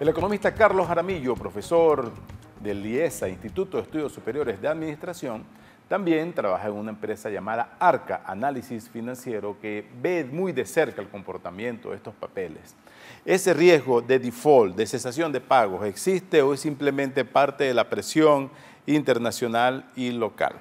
El economista Carlos Aramillo, profesor del IESA, Instituto de Estudios Superiores de Administración, también trabaja en una empresa llamada ARCA, Análisis Financiero, que ve muy de cerca el comportamiento de estos papeles. ¿Ese riesgo de default, de cesación de pagos, existe o es simplemente parte de la presión internacional y local?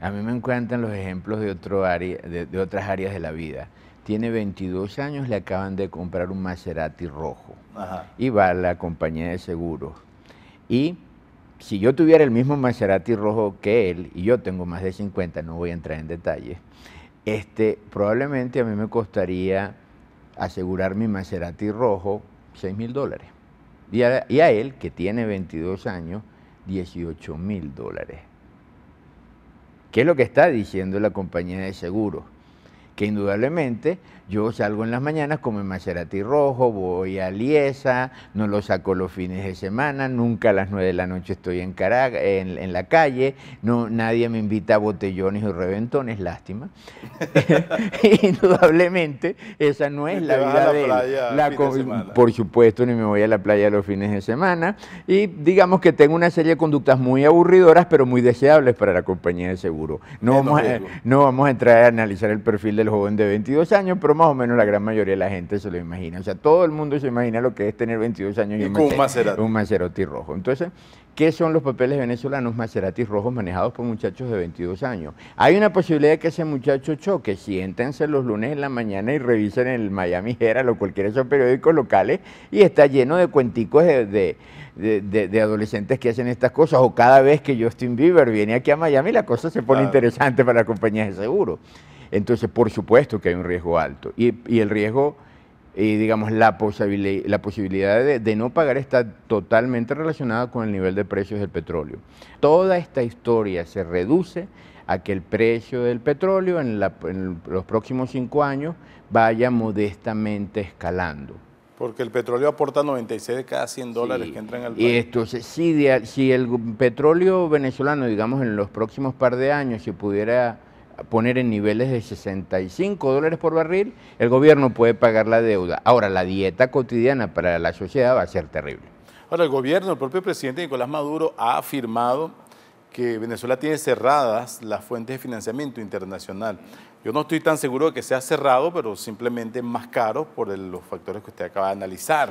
A mí me encuentran los ejemplos de otras áreas de la vida tiene 22 años, le acaban de comprar un Maserati rojo y va a la compañía de seguros. Y si yo tuviera el mismo Maserati rojo que él, y yo tengo más de 50, no voy a entrar en detalles, este, probablemente a mí me costaría asegurar mi Maserati rojo 6 mil dólares. Y a, y a él, que tiene 22 años, 18 mil dólares. ¿Qué es lo que está diciendo la compañía de seguros? que indudablemente yo salgo en las mañanas como en Maserati Rojo, voy a Liesa, no lo saco los fines de semana, nunca a las 9 de la noche estoy en, Caracas, en, la calle, no, nadie me invita a botellones o reventones, lástima. indudablemente esa no es la vida de La por supuesto, ni me voy a la playa los fines de semana. Y digamos que tengo una serie de conductas muy aburridoras, pero muy deseables para la compañía de seguro. No, vamos, no vamos a entrar a analizar el perfil de el joven de 22 años, pero más o menos la gran mayoría de la gente se lo imagina. O sea, todo el mundo se imagina lo que es tener 22 años y, un, Maserati. rojo. Entonces, ¿qué son los papeles venezolanos maceratis rojos manejados por muchachos de 22 años? Hay una posibilidad de que ese muchacho choque. Siéntense los lunes en la mañana y revisen el Miami Herald o cualquiera de esos periódicos locales y está lleno de cuenticos de, adolescentes que hacen estas cosas, o cada vez que Justin Bieber viene aquí a Miami, la cosa se pone interesante para las compañías de seguro. Entonces, por supuesto que hay un riesgo alto. Y, el riesgo, y eh, digamos, la, la posibilidad de, no pagar está totalmente relacionada con el nivel de precios del petróleo. Toda esta historia se reduce a que el precio del petróleo en, los próximos cinco años vaya modestamente escalando. Porque el petróleo aporta 96 de cada 100 dólares que entran al país. Y entonces, si, si el petróleo venezolano, digamos, en los próximos par de años se pudiera poner en niveles de 65 dólares por barril, el gobierno puede pagar la deuda. Ahora, la dieta cotidiana para la sociedad va a ser terrible. Ahora, el gobierno, el propio presidente Nicolás Maduro ha afirmado que Venezuela tiene cerradas las fuentes de financiamiento internacional. Yo no estoy tan seguro de que sea cerrado, pero simplemente más caro por los factores que usted acaba de analizar.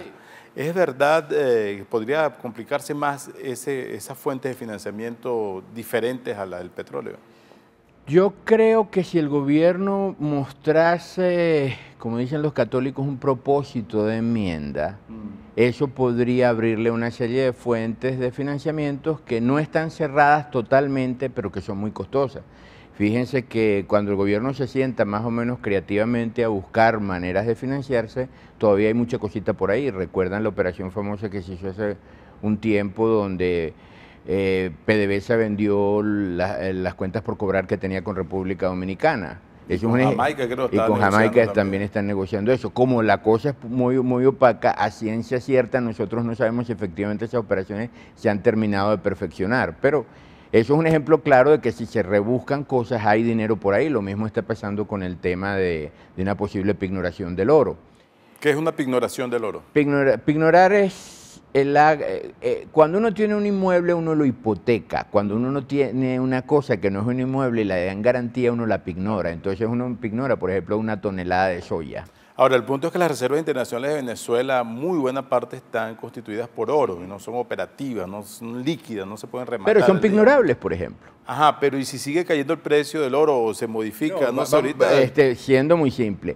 ¿Es verdad eh, podría complicarse más esas fuentes de financiamiento diferentes a la del petróleo? Yo creo que si el gobierno mostrase, como dicen los católicos, un propósito de enmienda, mm. eso podría abrirle una serie de fuentes de financiamientos que no están cerradas totalmente, pero que son muy costosas. Fíjense que cuando el gobierno se sienta más o menos creativamente a buscar maneras de financiarse, todavía hay mucha cosita por ahí. Recuerdan la operación famosa que se hizo hace un tiempo donde eh, PDVSA vendió eh, las cuentas por cobrar que tenía con República Dominicana. Y con, Jamaica, y con Jamaica también. están negociando eso. Como la cosa es muy, muy opaca, a ciencia cierta nosotros no sabemos si efectivamente esas operaciones se han terminado de perfeccionar. Pero eso es un ejemplo claro de que si se rebuscan cosas hay dinero por ahí. Lo mismo está pasando con el tema de, una posible pignoración del oro. ¿Qué es una pignoración del oro? pignorar es eh, eh, cuando uno tiene un inmueble, uno lo hipoteca. Cuando uno no tiene una cosa que no es un inmueble y la dan garantía, uno la pignora. Entonces uno pignora, por ejemplo, una tonelada de soya. Ahora, el punto es que las reservas internacionales de Venezuela, muy buena parte están constituidas por oro, y no son operativas, no son líquidas, no se pueden rematar. Pero son pignorables, por ejemplo. Ajá, pero ¿y si sigue cayendo el precio del oro o se modifica? No, ahorita. Este, siendo muy simple,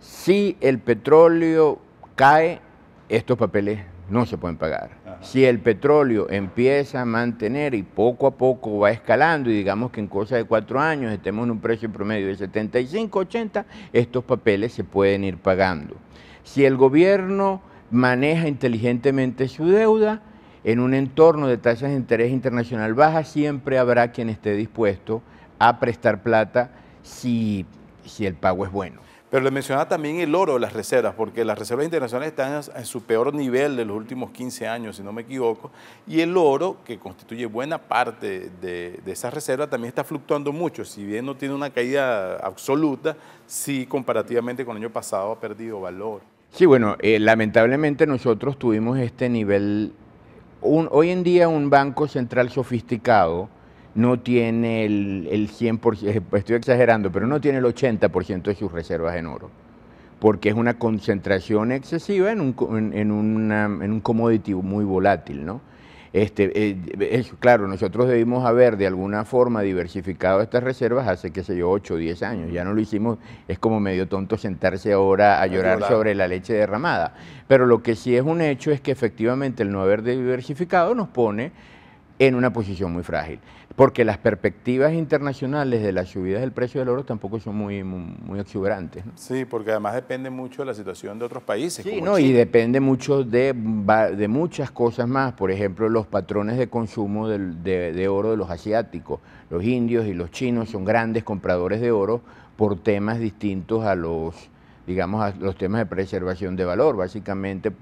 si el petróleo cae, estos papeles no se pueden pagar. Si el petróleo empieza a mantener y poco a poco va escalando, y digamos que en cosa de cuatro años estemos en un precio promedio de 75, 80, estos papeles se pueden ir pagando. Si el gobierno maneja inteligentemente su deuda, en un entorno de tasas de interés internacional baja, siempre habrá quien esté dispuesto a prestar plata si el pago es bueno. Pero le mencionaba también el oro de las reservas, porque las reservas internacionales están en su peor nivel de los últimos 15 años, si no me equivoco, y el oro, que constituye buena parte de, de esas reservas, también está fluctuando mucho. Si bien no tiene una caída absoluta, sí comparativamente con el año pasado ha perdido valor. Sí, bueno, eh, lamentablemente nosotros tuvimos este nivel, hoy en día un banco central sofisticado, no tiene el, 100%, eh, estoy exagerando, pero no tiene el 80% de sus reservas en oro, porque es una concentración excesiva en un, en, en un commodity muy volátil, ¿no? Este, eh, claro, nosotros debimos haber de alguna forma diversificado estas reservas hace, qué sé yo, 8 o 10 años. Ya no lo hicimos, es como medio tonto sentarse ahora a llorar sobre la leche derramada. Pero lo que sí es un hecho es que efectivamente el no haber diversificado nos pone en una posición muy frágil, porque las perspectivas internacionales de las subidas del precio del oro tampoco son muy, muy, exuberantes. Sí, porque además depende mucho de la situación de otros países. Sí, no, y depende mucho de, muchas cosas más, por ejemplo, los patrones de consumo de, de oro de los asiáticos. Los indios y los chinos son grandes compradores de oro por temas distintos a los, digamos, a los temas de preservación de valor, básicamente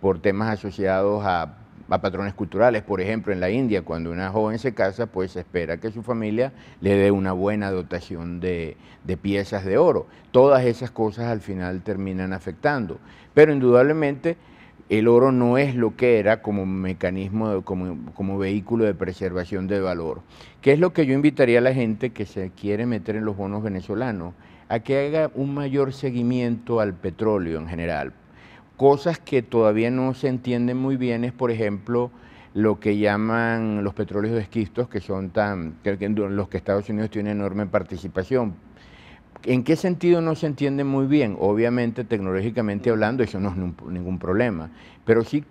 por temas asociados a a patrones culturales. Por ejemplo, en la India, cuando una joven se casa, pues se espera que su familia le dé una buena dotación de, piezas de oro. Todas esas cosas al final terminan afectando. Pero indudablemente el oro no es lo que era como mecanismo, como, como vehículo de preservación de valor. ¿Qué es lo que yo invitaría a la gente que se quiere meter en los bonos venezolanos? A que haga un mayor seguimiento al petróleo en general, Cosas que todavía no se entienden muy bien es, por ejemplo, lo que llaman los petróleos de que son tan, que, los que Estados Unidos tiene enorme participación. ¿En qué sentido no se entiende muy bien? Obviamente, tecnológicamente hablando, eso no es ningún problema, pero sí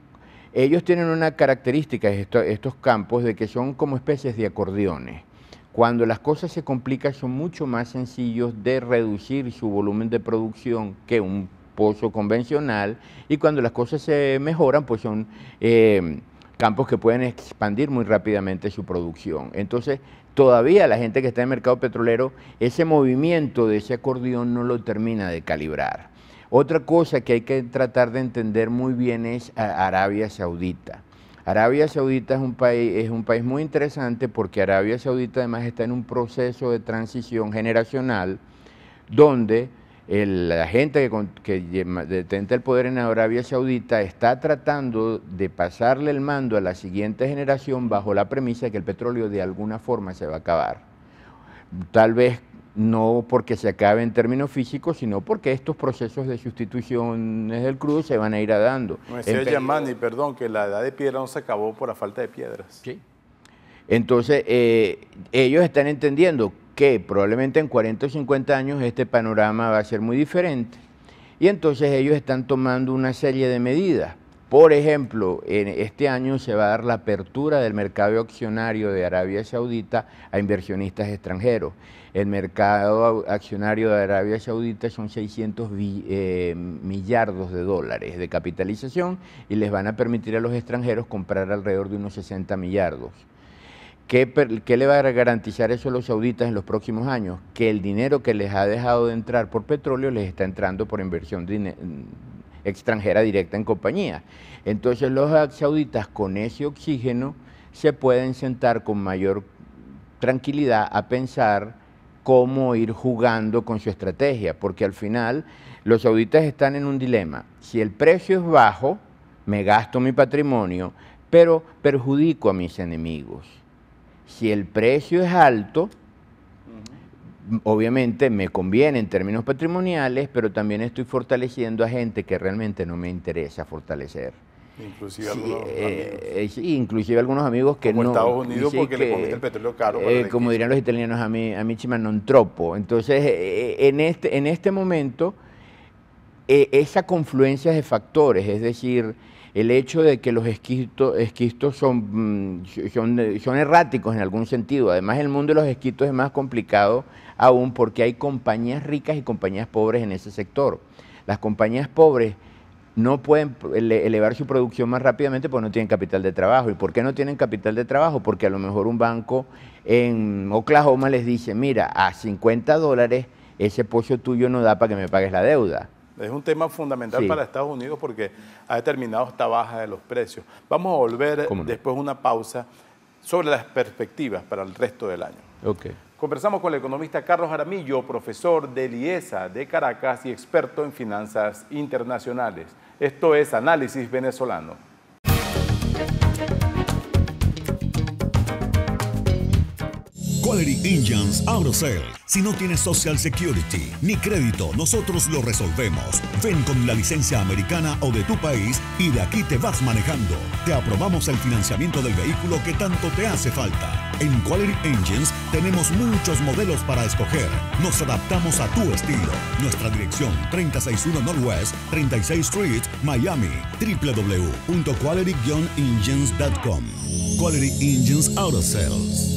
ellos tienen una característica, estos campos, de que son como especies de acordeones. Cuando las cosas se complican son mucho más sencillos de reducir su volumen de producción que un pozo convencional y cuando las cosas se mejoran, pues son eh, campos que pueden expandir muy rápidamente su producción. Entonces, todavía la gente que está en el mercado petrolero, ese movimiento de ese acordeón no lo termina de calibrar. Otra cosa que hay que tratar de entender muy bien es Arabia Saudita. Arabia Saudita es un, país, es un país muy interesante porque Arabia Saudita además está en un proceso de transición generacional donde la gente que, que, detenta el poder en Arabia Saudita está tratando de pasarle el mando a la siguiente generación bajo la premisa de que el petróleo de alguna forma se va a acabar. Tal vez no porque se acabe en términos físicos, sino porque estos procesos de sustituciones del crudo se van a ir dando. Me Yamani, perdón, que la edad de piedra no se acabó por la falta de piedras. Sí. Entonces, eh, ellos están entendiendo que probablemente en 40 o 50 años este panorama va a ser muy diferente. Y entonces ellos están tomando una serie de medidas. Por ejemplo, en este año se va a dar la apertura del mercado accionario de Arabia Saudita a inversionistas extranjeros. El mercado accionario de Arabia Saudita son 600 eh, millardos de dólares de capitalización y les van a permitir a los extranjeros comprar alrededor de unos 60 millardos. ¿Qué, le va a garantizar eso a los sauditas en los próximos años? Que el dinero que les ha dejado de entrar por petróleo les está entrando por inversión extranjera directa en compañía. Entonces los sauditas con ese oxígeno se pueden sentar con mayor tranquilidad a pensar cómo ir jugando con su estrategia, porque al final los sauditas están en un dilema. Si el precio es bajo, me gasto mi patrimonio, pero perjudico a mis enemigos. Si el precio es alto, obviamente me conviene en términos patrimoniales, pero también estoy fortaleciendo a gente que realmente no me interesa fortalecer. Inclusive, algunos eh, eh, inclusive algunos amigos que como no... Estados Unidos porque le conviene el petróleo caro. Eh, como dirían los italianos, a mí, a mí non tropo Entonces, en, este, en este momento, esa confluencia de factores, es decir, el hecho de que los esquistos, mm, son, erráticos en algún sentido. Además, el mundo de los esquistos es más complicado aún porque hay compañías ricas y compañías pobres en ese sector. Las compañías pobres no pueden elevar su producción más rápidamente porque no tienen capital de trabajo. ¿Y por qué no tienen capital de trabajo? Porque a lo mejor un banco en Oklahoma les dice, mira, a 50 dólares ese pozo tuyo no da para que me pagues la deuda. Es un tema fundamental para Estados Unidos porque ha determinado esta baja de los precios. Vamos a volver después después una pausa sobre las perspectivas para el resto del año. Conversamos con el economista Carlos Aramillo, profesor de LIESA de Caracas y experto en finanzas internacionales. Esto es Análisis Venezolano. Quality Engines Sales. Si no tienes Social Security ni crédito, nosotros lo resolvemos. Ven con la licencia americana o de tu país y de aquí te vas manejando. Te aprobamos el financiamiento del vehículo que tanto te hace falta. En Quality Engines tenemos muchos modelos para escoger. Nos adaptamos a tu estilo. Nuestra dirección 361 Northwest, 36 Street, Miami. www.quality-engines.com. Quality Engines Auto Sales.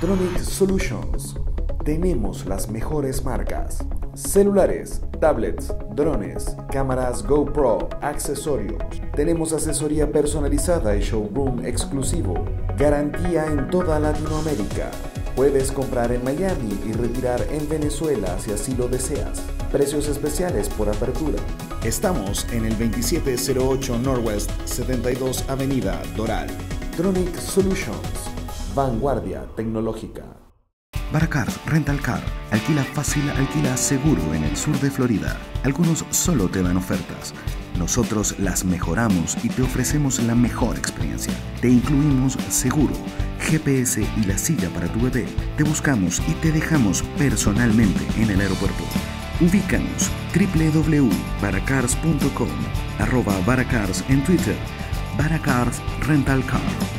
Tronic Solutions. Tenemos las mejores marcas. Celulares, tablets, drones, cámaras GoPro, accesorios. Tenemos asesoría personalizada y showroom exclusivo. Garantía en toda Latinoamérica. Puedes comprar en Miami y retirar en Venezuela si así lo deseas. Precios especiales por apertura. Estamos en el 2708 Northwest 72 Avenida Doral. Tronic Solutions Vanguardia tecnológica. Baracars Rental Car, alquila fácil, alquila seguro en el sur de Florida. Algunos solo te dan ofertas. Nosotros las mejoramos y te ofrecemos la mejor experiencia. Te incluimos seguro, GPS y la silla para tu bebé. Te buscamos y te dejamos personalmente en el aeropuerto. Ubícanos www.baracars.com, arroba Baracars en Twitter, Baracars Rental Car.